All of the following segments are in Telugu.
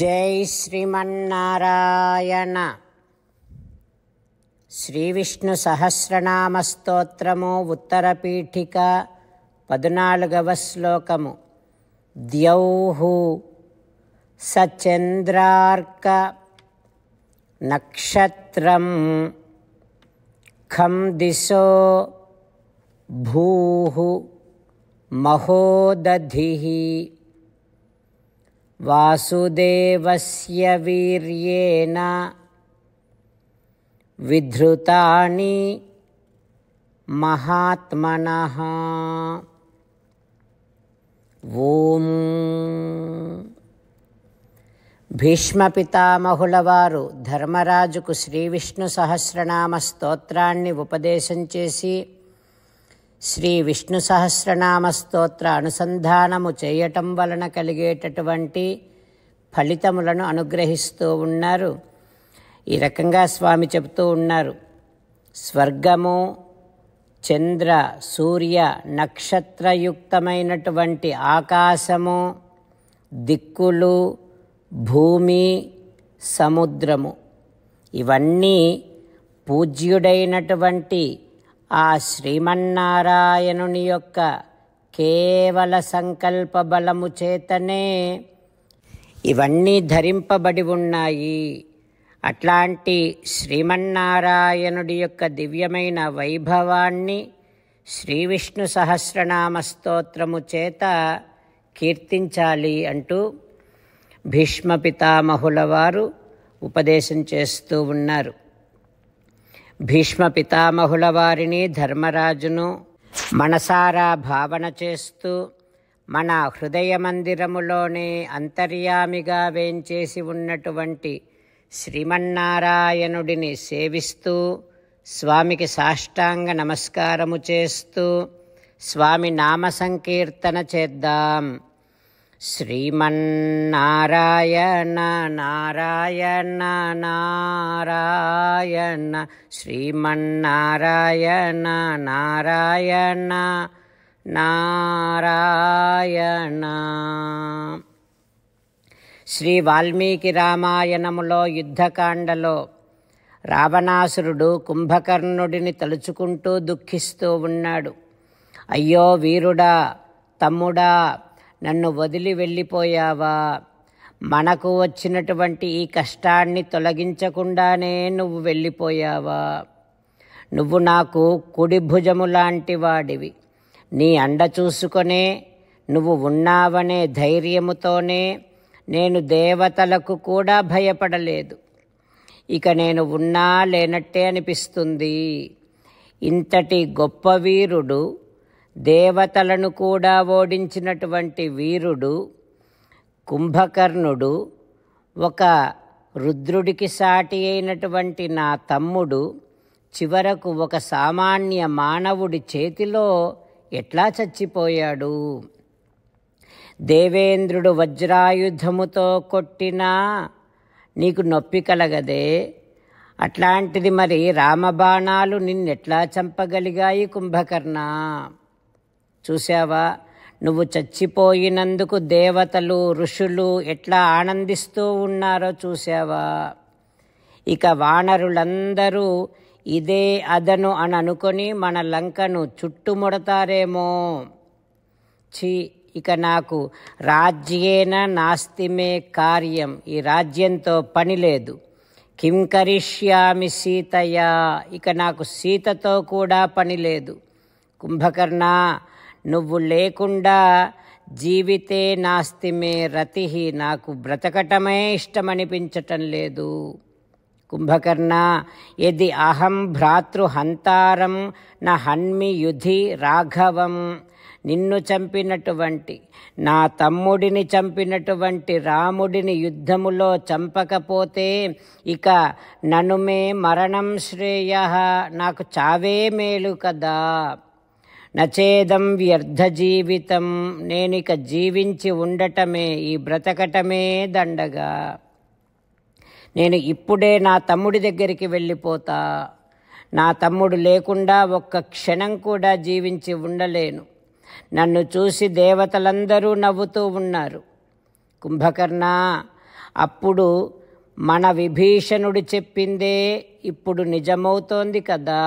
జై శ్రీమన్నారాయణ శ్రీ విష్ణు సహస్రనామ స్తోత్రము ఉత్తరపీఠిక పద్నాలుగవ శ్లోకము ద్యౌహు సచంద్రార్క నక్షత్రం ఖం దిశో భూ మహోదధిహి వాసుదేవస్య వీర్యేణ విధృతాని మహాత్మన ఓం భీష్మపితామహులవారు ధర్మరాజుకు శ్రీవిష్ణు సహస్రనామ స్తోత్రాన్ని ఉపదేశం చేసి శ్రీ విష్ణు సహస్రనామ స్తోత్ర అనుసంధానము చేయటం వలన కలిగేటటువంటి ఫలితములను అనుగ్రహిస్తూ ఉన్నారు ఈ రకంగా స్వామి చెబుతూ ఉన్నారు స్వర్గము చంద్ర సూర్య నక్షత్రయుక్తమైనటువంటి ఆకాశము దిక్కులు భూమి సముద్రము ఇవన్నీ పూజ్యుడైనటువంటి ఆ శ్రీమన్నారాయణుని యొక్క కేవల సంకల్ప బలము చేతనే ఇవన్నీ ధరింపబడి ఉన్నాయి అట్లాంటి శ్రీమన్నారాయణుడి యొక్క దివ్యమైన వైభవాన్ని శ్రీ విష్ణు సహస్రనామ స్తోత్రము చేత కీర్తించాలి అంటూ భీష్మ పితామహుల వారు ఉపదేశం చేస్తూ ఉన్నారు భీష్మ పితామహుల వారిని ధర్మరాజును మనసారా భావన చేస్తూ మన హృదయ మందిరములోనే అంతర్యామిగా వేంచేసి ఉన్నటువంటి శ్రీమన్నారాయణుడిని సేవిస్తూ స్వామికి సాష్టాంగ నమస్కారము చేస్తూ స్వామి నామ సంకీర్తన చేద్దాం శ్రీమన్నారాయణ నారాయణ నారాయణ శ్రీమన్నారాయణ నారాయణ నారాయణ శ్రీ వాల్మీకి రామాయణములో యుద్ధకాండలో రావణాసురుడు కుంభకర్ణుడిని తలుచుకుంటూ దుఃఖిస్తూ ఉన్నాడు అయ్యో వీరుడా తమ్ముడా నన్ను వదిలి వెళ్ళిపోయావా మనకు వచ్చినటువంటి ఈ కష్టాన్ని తొలగించకుండానే నువ్వు వెళ్ళిపోయావా నువ్వు నాకు కుడి భుజము లాంటి వాడివి నీ అండ చూసుకొనే నువ్వు ఉన్నావనే ధైర్యముతోనే నేను దేవతలకు కూడా భయపడలేదు ఇక నేను ఉన్నా లేనట్టే అనిపిస్తుంది ఇంతటి గొప్ప వీరుడు దేవతలను కూడా ఓడించినటువంటి వీరుడు కుంభకర్ణుడు ఒక రుద్రుడికి సాటి అయినటువంటి నా తమ్ముడు చివరకు ఒక సామాన్య మానవుడి చేతిలో ఎట్లా చచ్చిపోయాడు దేవేంద్రుడు వజ్రాయుధముతో కొట్టినా నీకు నొప్పి కలగదే అట్లాంటిది మరి రామబాణాలు నిన్నెట్లా చంపగలిగాయి కుంభకర్ణ చూసావా నువ్వు చచ్చిపోయినందుకు దేవతలు ఋషులు ఎట్లా ఆనందిస్తూ ఉన్నారో చూసావా ఇక వానరులందరూ ఇదే అదను అని అనుకొని మన లంకను చుట్టుముడతారేమో చి ఇక నాకు రాజ్యేన నాస్తిమే కార్యం ఈ రాజ్యంతో పని లేదు కిం కరిష్యామి సీతయా ఇక నాకు సీతతో కూడా పని లేదు కుంభకర్ణ నువ్వు లేకుండా జీవితే నాస్తి మే రతి నాకు బ్రతకటమే ఇష్టమనిపించటం లేదు కుంభకర్ణ ఎది అహం భ్రాతృహంతారం నా హన్మి యుధి రాఘవం నిన్ను చంపినటువంటి నా తమ్ముడిని చంపినటువంటి రాముడిని యుద్ధములో చంపకపోతే ఇక ననుమే మరణం శ్రేయ నాకు చావే మేలు కదా నచేదం వ్యర్థజీవితం నేనిక జీవించి ఉండటమే ఈ బ్రతకటమే దండగా నేను ఇప్పుడే నా తమ్ముడి దగ్గరికి వెళ్ళిపోతా నా తమ్ముడు లేకుండా ఒక్క క్షణం కూడా జీవించి ఉండలేను నన్ను చూసి దేవతలందరూ నవ్వుతూ ఉన్నారు కుంభకర్ణ అప్పుడు మన విభీషణుడు చెప్పిందే ఇప్పుడు నిజమవుతోంది కదా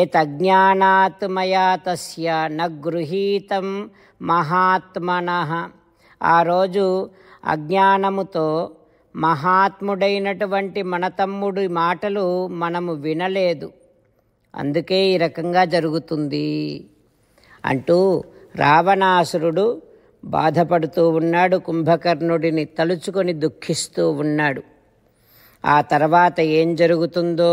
యతజ్ఞానాత్ మయా తస్య నగృహీతం మహాత్మన ఆ రోజు అజ్ఞానముతో మహాత్ముడైనటువంటి మన తమ్ముడి మాటలు మనము వినలేదు అందుకే ఈ రకంగా జరుగుతుంది అంటూ రావణాసురుడు బాధపడుతూ ఉన్నాడు కుంభకర్ణుడిని తలుచుకొని దుఃఖిస్తూ ఉన్నాడు ఆ తర్వాత ఏం జరుగుతుందో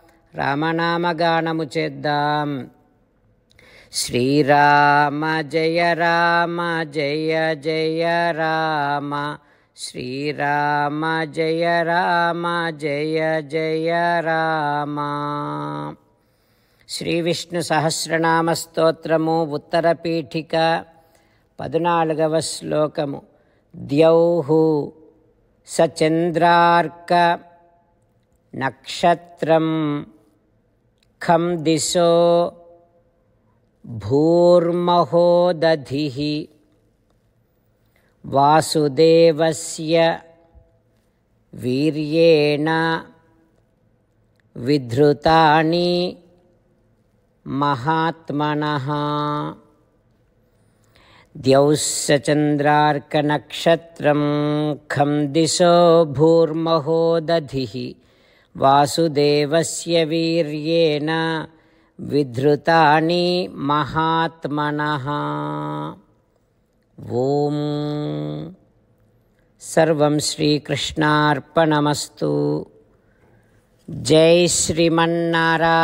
రామనామగానము చేద్దాం శ్రీరామ జయ రామ జయ జయ రామ శ్రీరామ జయ రామ జయ జయ రామ శ్రీ విష్ణు సహస్రనామ స్తోత్రము ఉత్తర పీఠిక పద్నాలుగవ శ్లోకము ద్యౌహు సచంద్రార్క నక్షత్రం खम दिशो भूर्महोदधिः वासुदेवस्य वीर्येण विधृतानि महात्मनः द्यौश्चन्द्रार्कनक्षत्रं खम दिशो भूर्महोदधिः వాసుదేవస్య వీర్యేణ విధృతాని మహాత్మన ఓం సర్వం శ్రీకృష్ణార్పణమస్తు జై శ్రీమన్నారాయణ